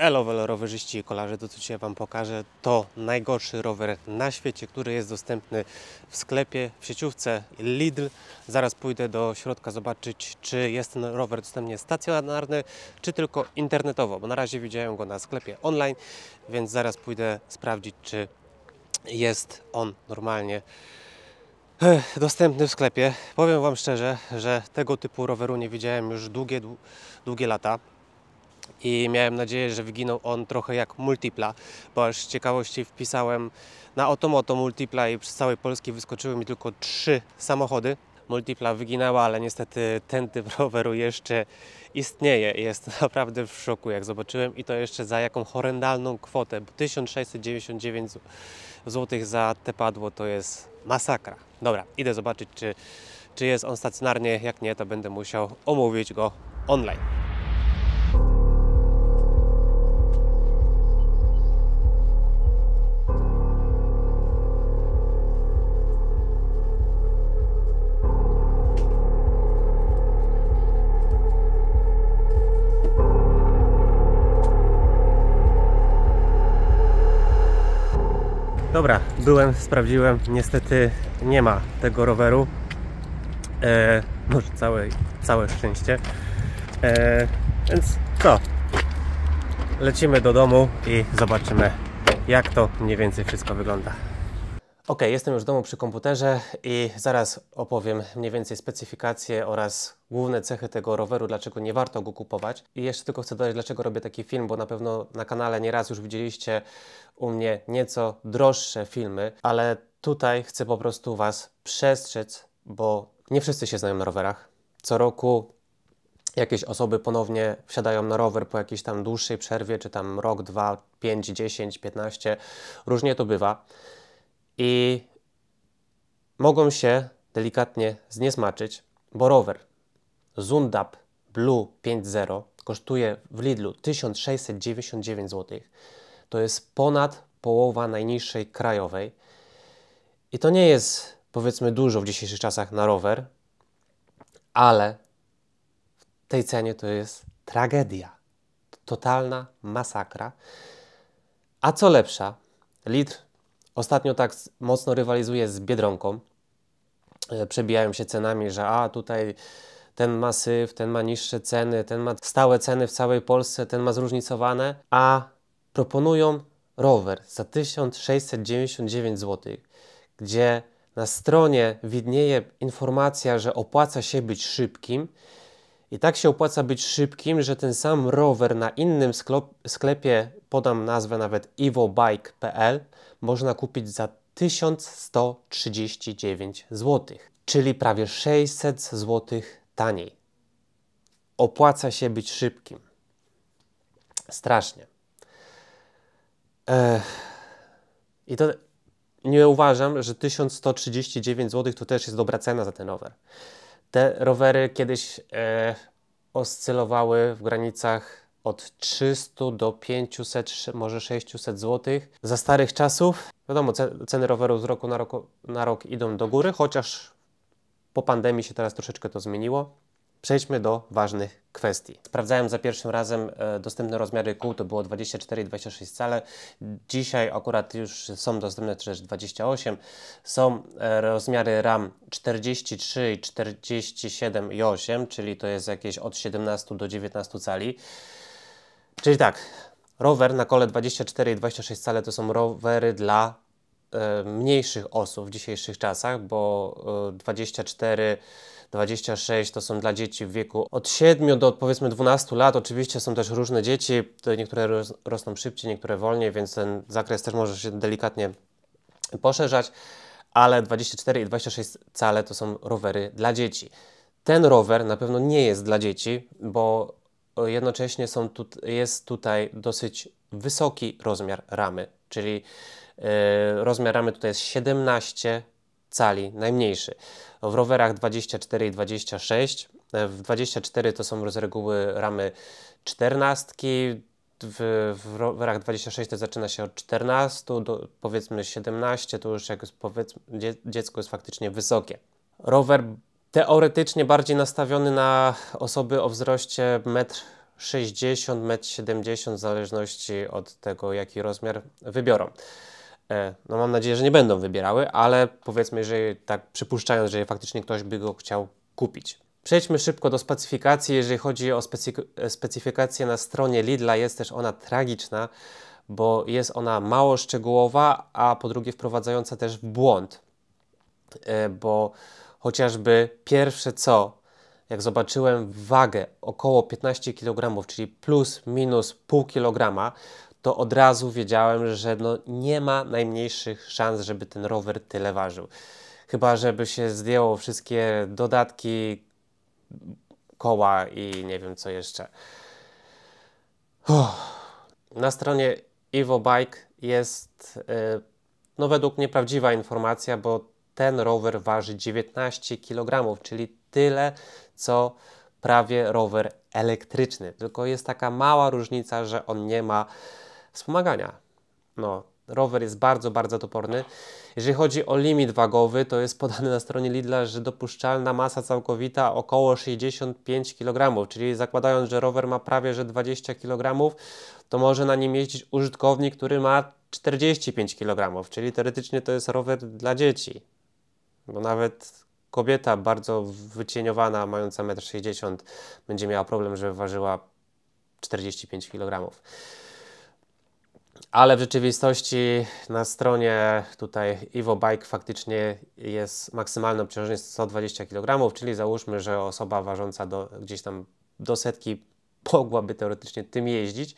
Elo rowerzyści i kolarze, to co dzisiaj Wam pokażę to najgorszy rower na świecie, który jest dostępny w sklepie, w sieciówce Lidl. Zaraz pójdę do środka zobaczyć, czy jest ten rower dostępny stacjonarny, czy tylko internetowo, bo na razie widziałem go na sklepie online, więc zaraz pójdę sprawdzić, czy jest on normalnie eh, dostępny w sklepie. Powiem Wam szczerze, że tego typu roweru nie widziałem już długie, długie lata i miałem nadzieję, że wyginął on trochę jak multipla, bo aż z ciekawości wpisałem na Otomoto multipla i przez całej Polski wyskoczyły mi tylko trzy samochody. Multipla wyginęła, ale niestety ten typ roweru jeszcze istnieje. Jest naprawdę w szoku, jak zobaczyłem i to jeszcze za jaką horrendalną kwotę, bo 1699 zł za te padło to jest masakra. Dobra, idę zobaczyć, czy, czy jest on stacjonarnie. Jak nie, to będę musiał omówić go online. Dobra, byłem, sprawdziłem. Niestety nie ma tego roweru. E, może całe, całe szczęście. E, więc co? Lecimy do domu i zobaczymy, jak to mniej więcej wszystko wygląda. Ok, jestem już w domu przy komputerze i zaraz opowiem mniej więcej specyfikacje oraz główne cechy tego roweru, dlaczego nie warto go kupować. I jeszcze tylko chcę dodać, dlaczego robię taki film, bo na pewno na kanale nieraz już widzieliście u mnie nieco droższe filmy, ale tutaj chcę po prostu Was przestrzec, bo nie wszyscy się znają na rowerach. Co roku jakieś osoby ponownie wsiadają na rower po jakiejś tam dłuższej przerwie, czy tam rok, dwa, pięć, dziesięć, piętnaście. Różnie to bywa i mogą się delikatnie zniesmaczyć, bo rower Zundap Blue 5.0 kosztuje w Lidlu 1699 zł. To jest ponad połowa najniższej krajowej. I to nie jest powiedzmy dużo w dzisiejszych czasach na rower, ale w tej cenie to jest tragedia. Totalna masakra. A co lepsza, litr Ostatnio tak mocno rywalizuje z Biedronką. E, przebijają się cenami, że a tutaj ten ma syf, ten ma niższe ceny, ten ma stałe ceny w całej Polsce, ten ma zróżnicowane, a proponują rower za 1699 zł, gdzie na stronie widnieje informacja, że opłaca się być szybkim i tak się opłaca być szybkim, że ten sam rower na innym sklepie, podam nazwę nawet evobike.pl, można kupić za 1139 zł, czyli prawie 600 zł taniej. Opłaca się być szybkim. Strasznie. Ech. I to nie uważam, że 1139 zł to też jest dobra cena za ten rower. Te rowery kiedyś e, oscylowały w granicach od 300 do 500, może 600 zł. Za starych czasów, wiadomo, ceny rowerów z roku na, roku na rok idą do góry, chociaż po pandemii się teraz troszeczkę to zmieniło. Przejdźmy do ważnych kwestii. Sprawdzałem za pierwszym razem e, dostępne rozmiary kół, to było 24 i 26 cale. Dzisiaj akurat już są dostępne też 28. Są e, rozmiary RAM 43, 47 i 8, czyli to jest jakieś od 17 do 19 cali. Czyli tak, rower na kole 24 i 26 cale to są rowery dla e, mniejszych osób w dzisiejszych czasach, bo 24 26 to są dla dzieci w wieku od 7 do powiedzmy 12 lat. Oczywiście są też różne dzieci, niektóre rosną szybciej, niektóre wolniej, więc ten zakres też może się delikatnie poszerzać, ale 24 i 26 cale to są rowery dla dzieci. Ten rower na pewno nie jest dla dzieci, bo jednocześnie są tu, jest tutaj dosyć wysoki rozmiar ramy, czyli yy, rozmiar ramy tutaj jest 17 cali, najmniejszy. W rowerach 24 i 26. W 24 to są z reguły ramy 14, w, w rowerach 26 to zaczyna się od 14 do powiedzmy 17, to już jak powiedzmy, dziecko jest faktycznie wysokie. Rower teoretycznie bardziej nastawiony na osoby o wzroście 1,60 m, 1,70 m, w zależności od tego, jaki rozmiar wybiorą. E, no mam nadzieję, że nie będą wybierały, ale powiedzmy, że tak przypuszczając, że faktycznie ktoś by go chciał kupić. Przejdźmy szybko do specyfikacji. Jeżeli chodzi o specyfikację na stronie Lidla, jest też ona tragiczna, bo jest ona mało szczegółowa, a po drugie wprowadzająca też w błąd. E, bo chociażby pierwsze co, jak zobaczyłem wagę około 15 kg, czyli plus minus pół kilograma, to od razu wiedziałem, że no nie ma najmniejszych szans, żeby ten rower tyle ważył. Chyba, żeby się zdjęło wszystkie dodatki, koła i nie wiem co jeszcze. Uff. Na stronie Evo Bike jest, y, no według mnie prawdziwa informacja, bo ten rower waży 19 kg, czyli tyle co prawie rower elektryczny. Tylko jest taka mała różnica, że on nie ma wspomagania. No, rower jest bardzo, bardzo toporny. Jeżeli chodzi o limit wagowy, to jest podany na stronie Lidla, że dopuszczalna masa całkowita około 65 kg, czyli zakładając, że rower ma prawie że 20 kg, to może na nim jeździć użytkownik, który ma 45 kg, czyli teoretycznie to jest rower dla dzieci. Bo nawet kobieta bardzo wycieniowana, mająca 1,60 m, będzie miała problem, że ważyła 45 kg ale w rzeczywistości na stronie tutaj Bike faktycznie jest maksymalne obciążenie 120 kg, czyli załóżmy, że osoba ważąca do, gdzieś tam do setki mogłaby teoretycznie tym jeździć,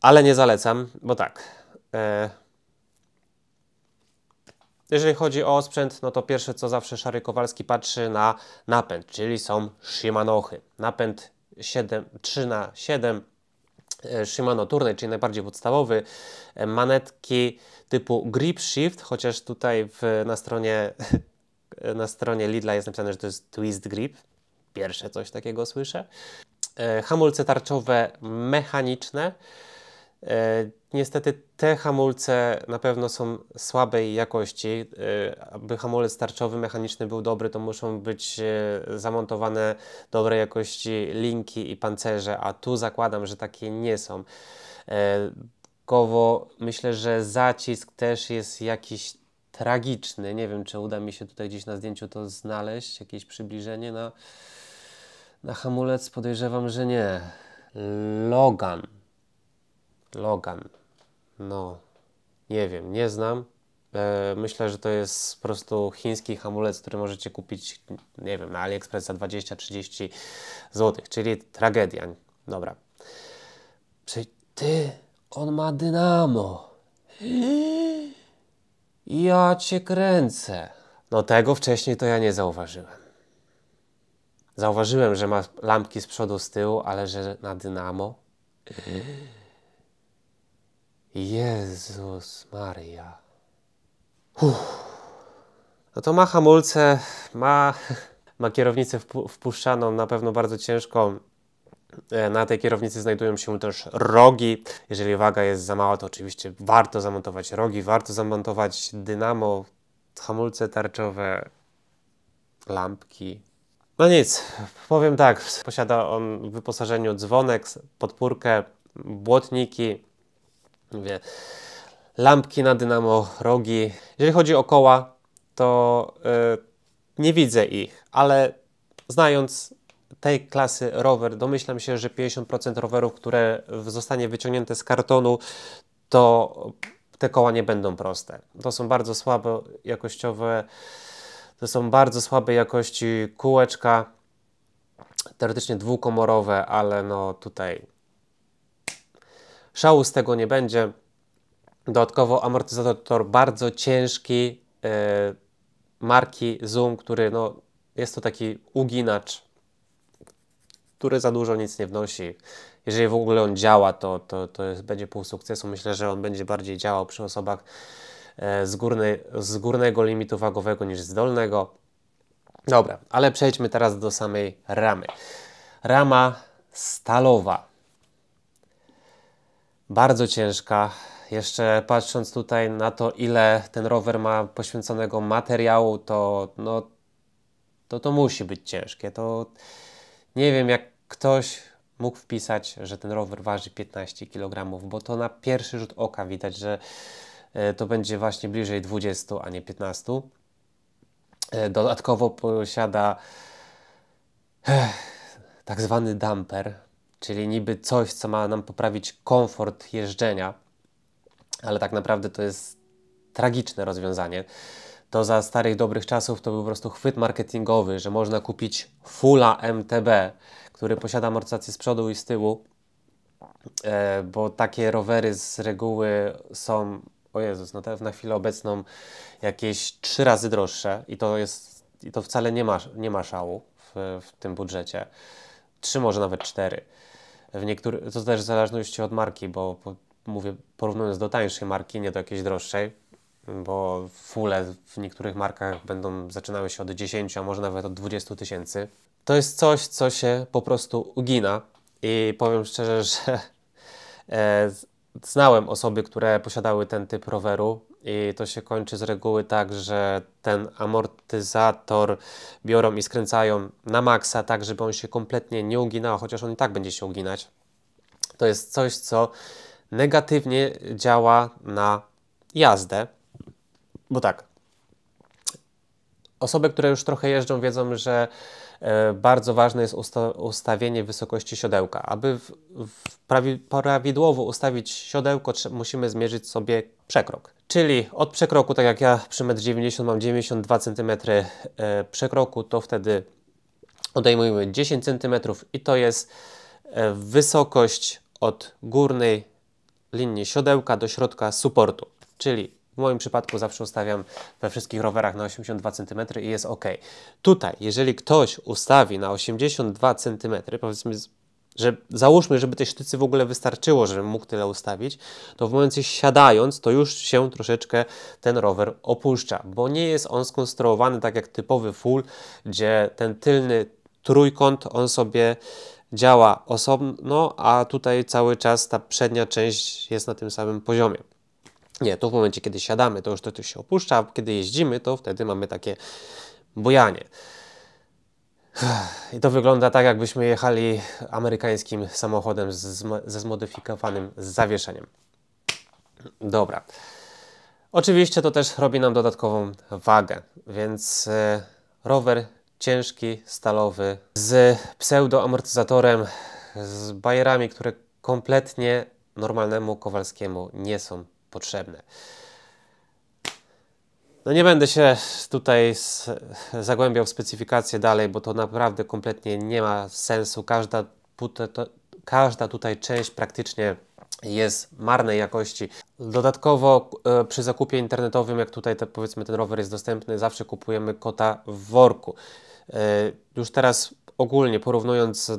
ale nie zalecam, bo tak. E, jeżeli chodzi o sprzęt, no to pierwsze co zawsze Szary Kowalski patrzy na napęd, czyli są Shimanochy. Napęd 7, 3 na 7 E, Shimano Tourney, czyli najbardziej podstawowy, e, manetki typu Grip Shift, chociaż tutaj w, na stronie na stronie Lidla jest napisane, że to jest Twist Grip. Pierwsze coś takiego słyszę. E, hamulce tarczowe mechaniczne, Niestety te hamulce na pewno są słabej jakości. Y, aby hamulec tarczowy mechaniczny był dobry, to muszą być y, zamontowane dobrej jakości linki i pancerze, a tu zakładam, że takie nie są. E, Kowo myślę, że zacisk też jest jakiś tragiczny. Nie wiem, czy uda mi się tutaj gdzieś na zdjęciu to znaleźć, jakieś przybliżenie na, na hamulec. Podejrzewam, że nie. Logan. Logan. No, nie wiem, nie znam. E, myślę, że to jest po prostu chiński hamulec, który możecie kupić, nie wiem, na AliExpress za 20-30 zł, czyli tragedia. Dobra. Przej ty, on ma dynamo. Ja cię kręcę. No tego wcześniej to ja nie zauważyłem. Zauważyłem, że ma lampki z przodu, z tyłu, ale że na dynamo. Jezus Maria. Uff. No to ma hamulce, ma, ma kierownicę wpuszczaną, na pewno bardzo ciężką. E, na tej kierownicy znajdują się też rogi. Jeżeli waga jest za mała, to oczywiście warto zamontować rogi, warto zamontować dynamo, hamulce tarczowe, lampki. No nic, powiem tak, posiada on w wyposażeniu dzwonek, podpórkę, błotniki, Mówię, lampki na dynamo, rogi. Jeżeli chodzi o koła, to yy, nie widzę ich, ale znając tej klasy rower, domyślam się, że 50% rowerów, które zostanie wyciągnięte z kartonu, to te koła nie będą proste. To są bardzo słabe jakościowe, to są bardzo słabej jakości kółeczka, teoretycznie dwukomorowe, ale no tutaj Szału z tego nie będzie. Dodatkowo amortyzator bardzo ciężki e, marki Zoom, który no, jest to taki uginacz, który za dużo nic nie wnosi. Jeżeli w ogóle on działa, to, to, to jest, będzie pół sukcesu. Myślę, że on będzie bardziej działał przy osobach e, z, górnej, z górnego limitu wagowego niż z dolnego. Dobra, ale przejdźmy teraz do samej ramy. Rama stalowa bardzo ciężka. Jeszcze patrząc tutaj na to, ile ten rower ma poświęconego materiału, to no, to, to musi być ciężkie. To nie wiem, jak ktoś mógł wpisać, że ten rower waży 15 kg, bo to na pierwszy rzut oka widać, że e, to będzie właśnie bliżej 20, a nie 15. E, dodatkowo posiada e, tak zwany damper, czyli niby coś, co ma nam poprawić komfort jeżdżenia, ale tak naprawdę to jest tragiczne rozwiązanie. To za starych dobrych czasów to był po prostu chwyt marketingowy, że można kupić Fula MTB, który posiada amortyzację z przodu i z tyłu, e, bo takie rowery z reguły są, o Jezus, no na chwilę obecną jakieś trzy razy droższe i to jest, i to wcale nie ma, nie ma szału w, w tym budżecie. Trzy, może nawet cztery w niektórych, to też w zależności od marki, bo po, mówię, porównując do tańszej marki, nie do jakiejś droższej, bo fule w niektórych markach będą zaczynały się od 10, a może nawet od 20 tysięcy. To jest coś, co się po prostu ugina i powiem szczerze, że e, znałem osoby, które posiadały ten typ roweru i to się kończy z reguły tak, że ten amortyzator biorą i skręcają na maksa, tak żeby on się kompletnie nie uginał, chociaż on i tak będzie się uginać. To jest coś, co negatywnie działa na jazdę, bo tak, osoby, które już trochę jeżdżą, wiedzą, że E, bardzo ważne jest usta ustawienie wysokości siodełka. Aby w, w prawi prawidłowo ustawić siodełko, musimy zmierzyć sobie przekrok. Czyli od przekroku, tak jak ja przy 1,90 m mam 92 cm e, przekroku, to wtedy odejmujemy 10 cm i to jest e, wysokość od górnej linii siodełka do środka suportu. Czyli w moim przypadku zawsze ustawiam we wszystkich rowerach na 82 cm i jest ok. Tutaj, jeżeli ktoś ustawi na 82 cm, powiedzmy, że załóżmy, żeby tej sztycy w ogóle wystarczyło, żebym mógł tyle ustawić, to w momencie siadając, to już się troszeczkę ten rower opuszcza, bo nie jest on skonstruowany tak jak typowy full, gdzie ten tylny trójkąt, on sobie działa osobno, a tutaj cały czas ta przednia część jest na tym samym poziomie. Nie, to w momencie, kiedy siadamy, to już to, to się opuszcza, a kiedy jeździmy, to wtedy mamy takie bujanie. I to wygląda tak, jakbyśmy jechali amerykańskim samochodem z, ze zmodyfikowanym zawieszeniem. Dobra. Oczywiście to też robi nam dodatkową wagę, więc e, rower ciężki, stalowy, z pseudoamortyzatorem, z bajerami, które kompletnie normalnemu Kowalskiemu nie są potrzebne. No nie będę się tutaj zagłębiał w specyfikację dalej, bo to naprawdę kompletnie nie ma sensu. Każda, każda tutaj część praktycznie jest marnej jakości. Dodatkowo e, przy zakupie internetowym, jak tutaj te, powiedzmy ten rower jest dostępny, zawsze kupujemy kota w worku. E, już teraz ogólnie porównując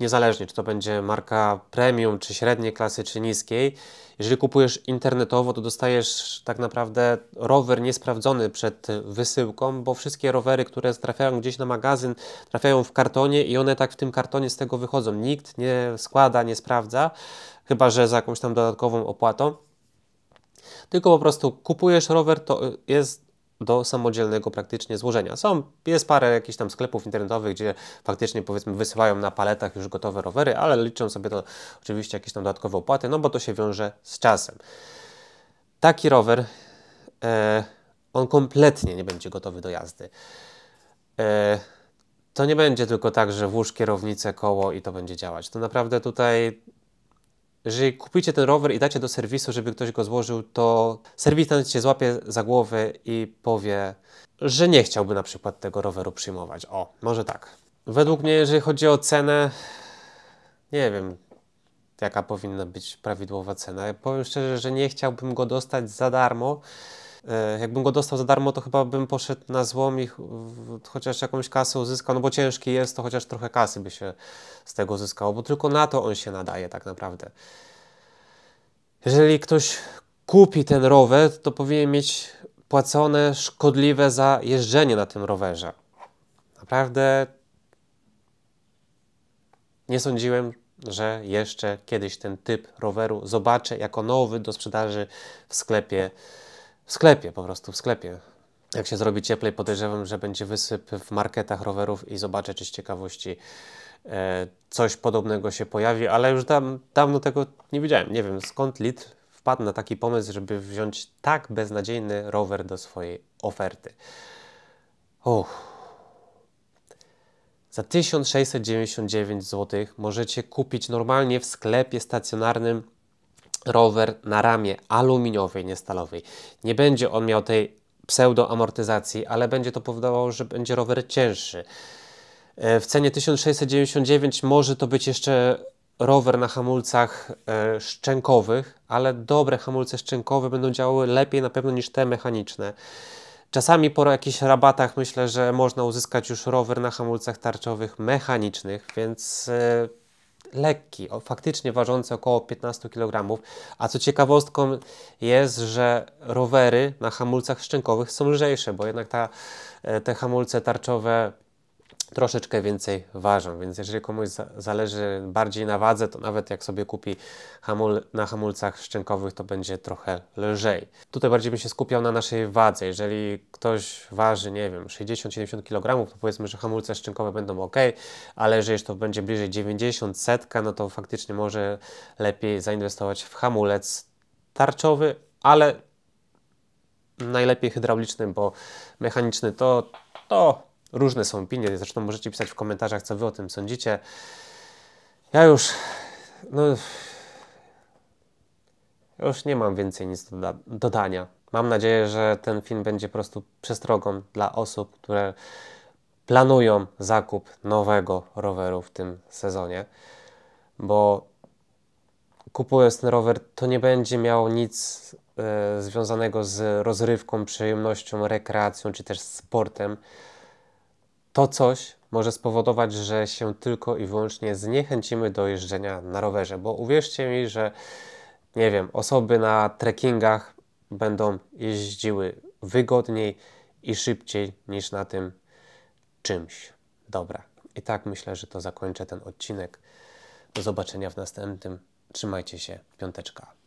niezależnie czy to będzie marka premium, czy średniej klasy, czy niskiej, jeżeli kupujesz internetowo, to dostajesz tak naprawdę rower niesprawdzony przed wysyłką, bo wszystkie rowery, które trafiają gdzieś na magazyn, trafiają w kartonie i one tak w tym kartonie z tego wychodzą. Nikt nie składa, nie sprawdza, chyba że za jakąś tam dodatkową opłatą. Tylko po prostu kupujesz rower, to jest do samodzielnego praktycznie złożenia. Są, jest parę jakichś tam sklepów internetowych, gdzie faktycznie powiedzmy wysyłają na paletach już gotowe rowery, ale liczą sobie to oczywiście jakieś tam dodatkowe opłaty, no bo to się wiąże z czasem. Taki rower, e, on kompletnie nie będzie gotowy do jazdy. E, to nie będzie tylko tak, że włóż kierownicę, koło i to będzie działać. To naprawdę tutaj jeżeli kupicie ten rower i dacie do serwisu, żeby ktoś go złożył, to serwis ten cię złapie za głowę i powie, że nie chciałby na przykład tego roweru przyjmować. O, może tak. Według mnie, jeżeli chodzi o cenę, nie wiem, jaka powinna być prawidłowa cena. Ja powiem szczerze, że nie chciałbym go dostać za darmo, E, jakbym go dostał za darmo, to chyba bym poszedł na złom i chociaż jakąś kasę uzyskał, no bo ciężki jest, to chociaż trochę kasy by się z tego zyskało, bo tylko na to on się nadaje tak naprawdę. Jeżeli ktoś kupi ten rower, to powinien mieć płacone szkodliwe za jeżdżenie na tym rowerze. Naprawdę nie sądziłem, że jeszcze kiedyś ten typ roweru zobaczę jako nowy do sprzedaży w sklepie. W sklepie, po prostu w sklepie. Jak się zrobi cieplej, podejrzewam, że będzie wysyp w marketach rowerów i zobaczę, czy z ciekawości e, coś podobnego się pojawi, ale już tam dawno tego nie widziałem. Nie wiem, skąd Lid wpadł na taki pomysł, żeby wziąć tak beznadziejny rower do swojej oferty. Uff. Za 1699 zł możecie kupić normalnie w sklepie stacjonarnym rower na ramie aluminiowej, nie stalowej. Nie będzie on miał tej pseudoamortyzacji, ale będzie to powodowało, że będzie rower cięższy. E, w cenie 1699 może to być jeszcze rower na hamulcach e, szczękowych, ale dobre hamulce szczękowe będą działały lepiej na pewno niż te mechaniczne. Czasami po jakichś rabatach myślę, że można uzyskać już rower na hamulcach tarczowych mechanicznych, więc e, lekki, faktycznie ważący około 15 kg. A co ciekawostką jest, że rowery na hamulcach szczękowych są lżejsze, bo jednak ta, e, te hamulce tarczowe troszeczkę więcej ważą, więc jeżeli komuś zależy bardziej na wadze, to nawet jak sobie kupi hamul, na hamulcach szczękowych, to będzie trochę lżej. Tutaj bardziej bym się skupiał na naszej wadze. Jeżeli ktoś waży, nie wiem, 60-70 kg, to powiedzmy, że hamulce szczękowe będą ok, ale jeżeli to będzie bliżej 90, setka, no to faktycznie może lepiej zainwestować w hamulec tarczowy, ale najlepiej hydrauliczny, bo mechaniczny to, to Różne są opinie, zresztą możecie pisać w komentarzach, co wy o tym sądzicie. Ja już, no, już nie mam więcej nic do dodania. Mam nadzieję, że ten film będzie po prostu przestrogą dla osób, które planują zakup nowego roweru w tym sezonie, bo kupując ten rower, to nie będzie miało nic y, związanego z rozrywką, przyjemnością, rekreacją czy też sportem. To coś może spowodować, że się tylko i wyłącznie zniechęcimy do jeżdżenia na rowerze, bo uwierzcie mi, że nie wiem, osoby na trekkingach będą jeździły wygodniej i szybciej niż na tym czymś. Dobra. I tak myślę, że to zakończę ten odcinek. Do zobaczenia w następnym. Trzymajcie się. Piąteczka.